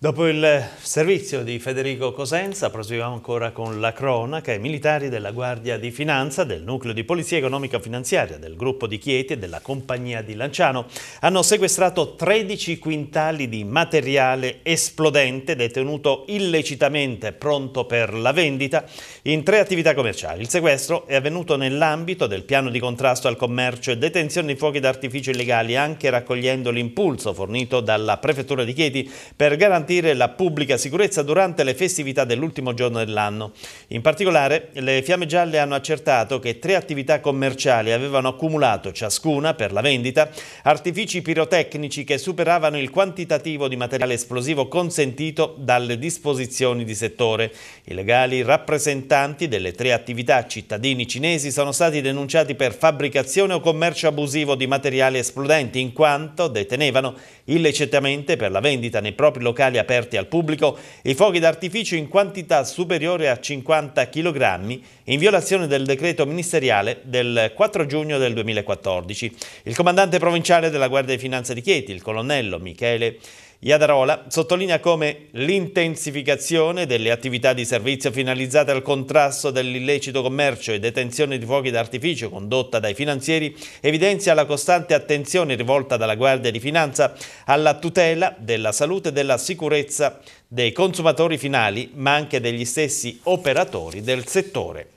Dopo il servizio di Federico Cosenza proseguiamo ancora con la cronaca i militari della Guardia di Finanza, del Nucleo di Polizia Economica Finanziaria, del Gruppo di Chieti e della Compagnia di Lanciano hanno sequestrato 13 quintali di materiale esplodente detenuto illecitamente pronto per la vendita in tre attività commerciali. Il sequestro è avvenuto nell'ambito del piano di contrasto al commercio e detenzione di fuochi d'artificio illegali anche raccogliendo l'impulso fornito dalla Prefettura di Chieti per garantire garantire la pubblica sicurezza durante le festività dell'ultimo giorno dell'anno. In particolare, le Fiamme Gialle hanno accertato che tre attività commerciali avevano accumulato ciascuna per la vendita artifici pirotecnici che superavano il quantitativo di materiale esplosivo consentito dalle disposizioni di settore. I legali rappresentanti delle tre attività cittadini cinesi sono stati denunciati per fabbricazione o commercio abusivo di materiali esplodenti in quanto detenevano illecitamente per la vendita nei propri locali locali aperti al pubblico i fuochi d'artificio in quantità superiore a 50 kg in violazione del decreto ministeriale del 4 giugno del 2014. Il comandante provinciale della Guardia di Finanza di Chieti, il colonnello Michele Iadarola sottolinea come l'intensificazione delle attività di servizio finalizzate al contrasto dell'illecito commercio e detenzione di fuochi d'artificio condotta dai finanzieri evidenzia la costante attenzione rivolta dalla Guardia di Finanza alla tutela della salute e della sicurezza dei consumatori finali, ma anche degli stessi operatori del settore.